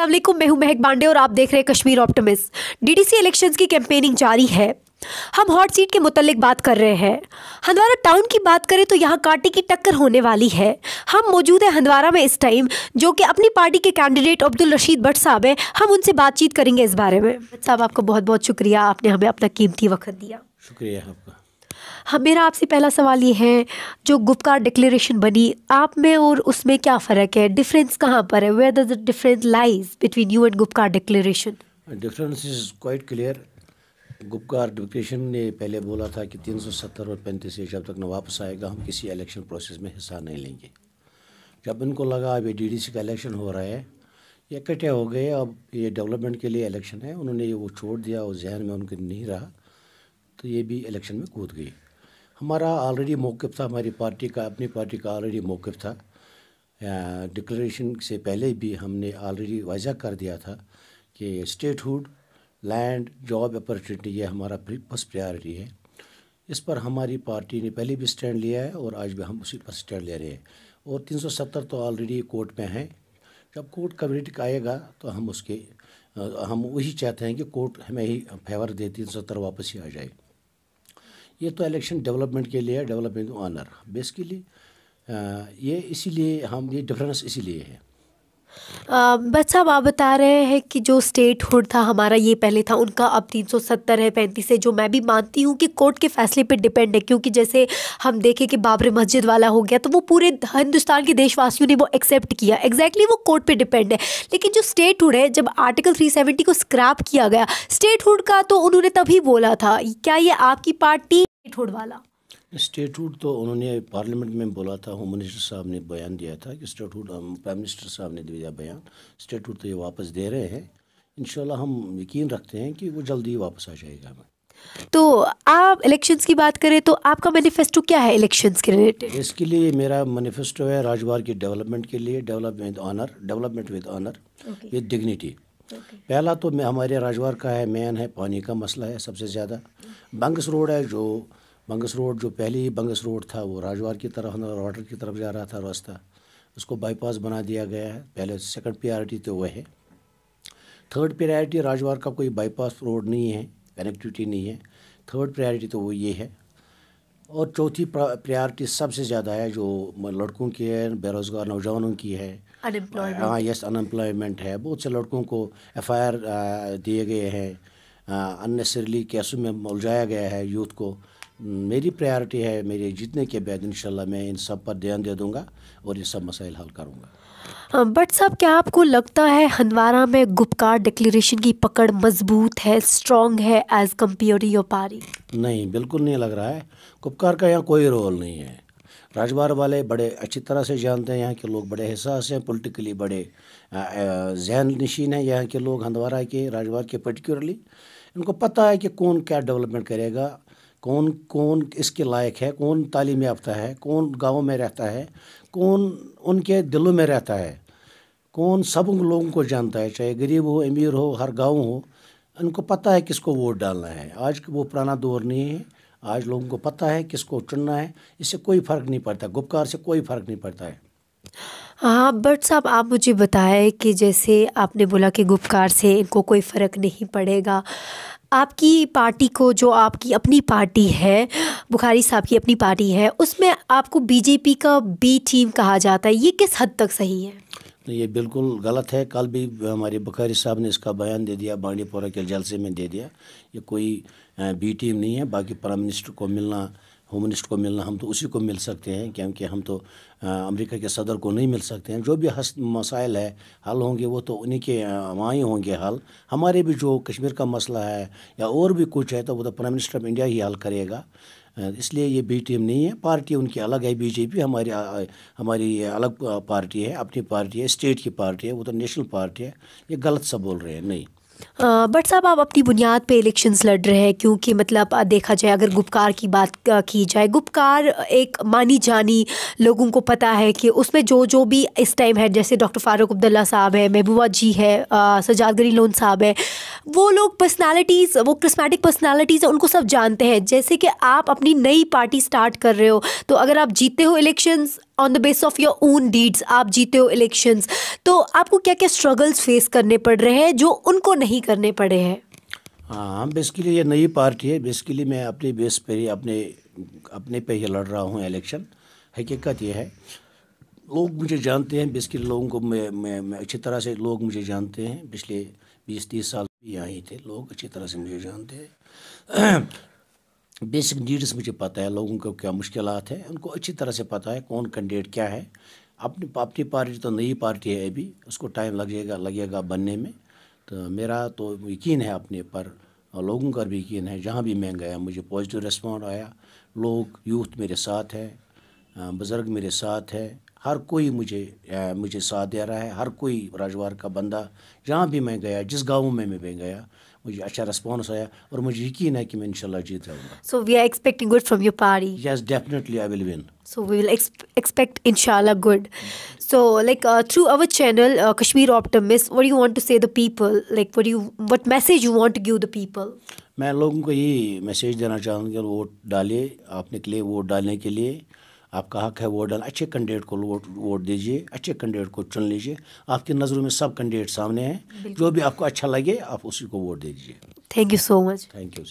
असलम मैं हूं महक बांडे और आप देख रहे हैं कश्मीर ऑप्टमिस डीडीसी इलेक्शंस की कैंपेनिंग जारी है हम हॉट सीट के मुतलिक बात कर रहे हैं हंदवारा टाउन की बात करें तो यहाँ कांटे की टक्कर होने वाली है हम मौजूद हैं हंदवारा में इस टाइम जो कि अपनी पार्टी के कैंडिडेट अब्दुल रशीद भट्ट साहब हैं हम उनसे बातचीत करेंगे इस बारे में साहब आपका बहुत बहुत शुक्रिया आपने हमें अपना कीमती वक्त दिया शुक्रिया आपका हाँ मेरा आपसे पहला सवाल ये है जो गुपकार डिक्लेरेशन बनी आप में और उसमें क्या फ़र्क है डिफरेंस कहाँ पर है where the difference lies between you and Gupkar declaration difference is quite clear Gupkar declaration ने पहले बोला था कि 370 और पैंतीस जब तक न वापस आएगा हम किसी इलेक्शन प्रोसेस में हिस्सा नहीं लेंगे जब इनको लगा अब ये सी का इलेक्शन हो रहा है ये इकट्ठे हो गए अब ये डेवलपमेंट के लिए इलेक्शन है उन्होंने ये वो छोड़ दिया और जहन में उनके नहीं रहा तो ये भी इलेक्शन में कूद गई हमारा ऑलरेडी मौक़ था हमारी पार्टी का अपनी पार्टी का ऑलरेडी मौक़ था डिक्लेरेशन से पहले भी हमने ऑलरेडी वाजा कर दिया था कि स्टेटहुड लैंड जॉब अपॉर्चुनिटी ये हमारा फर्स्ट प्रायोरिटी है इस पर हमारी पार्टी ने पहले भी स्टैंड लिया है और आज भी हम उसी पर स्टैंड ले रहे हैं और 370 तो ऑलरेडी कोर्ट में हैं जब कोर्ट का वर्डिक आएगा तो हम उसके हम वही चाहते हैं कि कोर्ट हमें ही फेवर दे तीन सौ वापस ही आ जाए ये तो इलेक्शन डेवलपमेंट के लिए है डेवलपमेंट ऑनर बेसिकली ये इसीलिए हम ये डिफरेंस इसीलिए है बट साहब आप बता रहे हैं कि जो स्टेट हुड था हमारा ये पहले था उनका अब 370 है पैंतीस है जो मैं भी मानती हूँ कि कोर्ट के फैसले पे डिपेंड है क्योंकि जैसे हम देखें कि बाबरी मस्जिद वाला हो गया तो वो पूरे हिंदुस्तान के देशवासियों ने वो एक्सेप्ट किया एग्जैक्टली exactly वो कोर्ट पे डिपेंड है लेकिन जो स्टेट हुड है जब आर्टिकल थ्री को स्क्रैप किया गया स्टेट हुड का तो उन्होंने तभी बोला था क्या ये आपकी पार्टी स्टेटहुड वाला स्टेटहुड तो उन्होंने पार्लियामेंट में बोला था होम मिनिस्टर साहब ने बयान दिया था कि स्टेटहुड हम प्राइम मिनिस्टर साहब ने दिया बयान स्टेटहुड तो ये वापस दे रहे हैं इन हम यकीन रखते हैं कि वो जल्दी ही वापस आ जाएगा हमें तो आप इलेक्शंस की बात करें तो आपका मैनिफेस्टो क्या है इलेक्शंस के रिलेटेड इसके लिए मेरा मैनिफेस्टो है राजवार के डेवलपमेंट के लिए development honour development with honour with dignity Okay. पहला तो मैं हमारे राजवार का है मेन है पानी का मसला है सबसे ज़्यादा बंगस रोड है जो बंगस रोड जो पहले ही बंगस रोड था वो राजवार की तरफ वाटर की तरफ जा रहा था रास्ता उसको बाईपास बना दिया गया है पहले सेकंड प्रायोरिटी तो वह है थर्ड प्रायोरिटी राजवार का कोई बाईपास रोड नहीं है कनेक्टिविटी नहीं है थर्ड प्रायोरिटी तो वो ये है और चौथी प्रायोरिटी सबसे ज़्यादा है जो लड़कों की है बेरोज़गार नौजवानों की है हाँ यस अनएम्प्लॉयमेंट है बहुत से लड़कों को एफ दिए गए हैं अननेसरली केसों में उलझाया गया है यूथ को मेरी प्रायोरिटी है मेरे जीतने के बाद इन मैं इन सब पर ध्यान दे दूँगा और ये सब मसाइल हल करूँगा बट साहब क्या आपको लगता है हंदवारा में गुपकार डिक्लेरेशन की पकड़ मजबूत है स्ट्रॉन्ग है एज कम्पेयर योर पारी नहीं बिल्कुल नहीं लग रहा है गुपकार का यहाँ कोई रोल नहीं है राजबार वाले बड़े अच्छी तरह से जानते हैं यहाँ के लोग बड़े एहसास हैं पोलिटिकली बड़े जहन नशीन हैं यहाँ के लोग हंदवारा के राजबार के पर्टिकुलरली इनको पता है कि कौन क्या डेवलपमेंट करेगा कौन कौन इसके लायक है कौन तालीम याफ्ता है कौन गाँव में रहता है कौन उनके दिलों में रहता है कौन सब लोगों को जानता है चाहे गरीब हो अमीर हो हर गाँव हो इनको पता है किसको वोट डालना है आज वो पुराना दौर नहीं है आज लोगों को पता है किसको चुनना है इससे कोई फ़र्क नहीं पड़ता गुपकार से कोई फ़र्क नहीं पड़ता है हाँ बट साहब आप मुझे बताएं कि जैसे आपने बोला कि गुपकार से इनको कोई फ़र्क नहीं पड़ेगा आपकी पार्टी को जो आपकी अपनी पार्टी है बुखारी साहब की अपनी पार्टी है उसमें आपको बीजेपी का बी टीम कहा जाता है ये किस हद तक सही है तो ये बिल्कुल गलत है कल भी हमारे बुखारी साहब ने इसका बयान दे दिया बांडीपोरा के जलसे में दे दिया ये कोई बी टीम नहीं है बाकी प्राइम मिनिस्टर को मिलना होमनिस्ट को मिलना हम तो उसी को मिल सकते हैं क्योंकि हम तो अमेरिका के सदर को नहीं मिल सकते हैं जो भी हस मसाइल है हल होंगे वो तो उन्हीं के वहाँ ही होंगे हल हमारे भी जो कश्मीर का मसला है या और भी कुछ है तो वो तो प्राइम मिनिस्टर ऑफ इंडिया ही हल करेगा इसलिए ये बी टीम नहीं है पार्टी उनकी अलग है बीजेपी हमारी हमारी अलग पार्टी है अपनी पार्टी है स्टेट की पार्टी है वो तो नेशनल पार्टी है ये गलत सब बोल रहे हैं नहीं बट साहब आप अपनी बुनियाद पे इलेक्शंस लड़ रहे हैं क्योंकि मतलब देखा जाए अगर गुपकार की बात की जाए गुपकार एक मानी जानी लोगों को पता है कि उसमें जो जो भी इस टाइम है जैसे डॉक्टर फारूक अब्दुल्ला साहब है महबूबा जी है सजाद गरी लोन साहब है वो लोग पर्सनालिटीज़ वो क्रिस्मेटिक पर्सनालिटीज़ उनको सब जानते हैं जैसे कि आप अपनी नई पार्टी स्टार्ट कर रहे हो तो अगर आप जीते हो elections on the base of your own deeds आप जीते हो इलेक्शंस तो आपको क्या क्या स्ट्रगल्स फेस करने पड़ रहे हैं जो उनको नहीं करने पड़े हैं हाँ बेसिकली ये नई पार्टी है बेसिकली मैं अपने बेस पर ही अपने अपने पे ही लड़ रहा हूँ इलेक्शन हकीकत ये है लोग मुझे जानते हैं बेसिकली लोगों को मैं मैं, मैं अच्छी तरह से लोग मुझे जानते हैं पिछले बीस तीस साल ही थे लोग अच्छी तरह से मुझे जानते हैं बेसिक नीड्स मुझे पता है लोगों को क्या मुश्किल हैं उनको अच्छी तरह से पता है कौन कैंडिडेट क्या है अपनी अपनी पार्टी तो नई पार्टी है अभी उसको टाइम लगेगा लगेगा बनने में तो मेरा तो यकीन है अपने पर और लोगों का भी यकीन है जहाँ भी मैं गया मुझे पॉजिटिव रिस्पॉन्ड आया लोग यूथ मेरे साथ है बुज़ुर्ग मेरे साथ है हर कोई मुझे आ, मुझे साथ दे रहा है हर कोई राजवार का बंदा जहाँ भी मैं गया जिस गाँव में मैं गया मुझे अच्छा रिस्पॉन्स आया और मुझे यकीन है कि मैं इंशाल्लाह जीत जाऊंगा so we are expecting good from your party yes definitely I will win so we will ex- expect inshallah good so like uh, through our channel uh, kashmir optimist what do you want to say the people like what do you what message you want to give the people मैं लोगों को यही message देना चाहूँगा कि vote डालिए आप निकले वोट डालने के लिए आपका हक है वोट डाल अच्छे कैंडिडेट को वोट वोट दीजिए अच्छे कैंडिडेट को चुन लीजिए आपकी नज़रों में सब कैंडिडेट सामने हैं जो भी आपको अच्छा लगे आप उसी को वोट दीजिए thank you so much thank you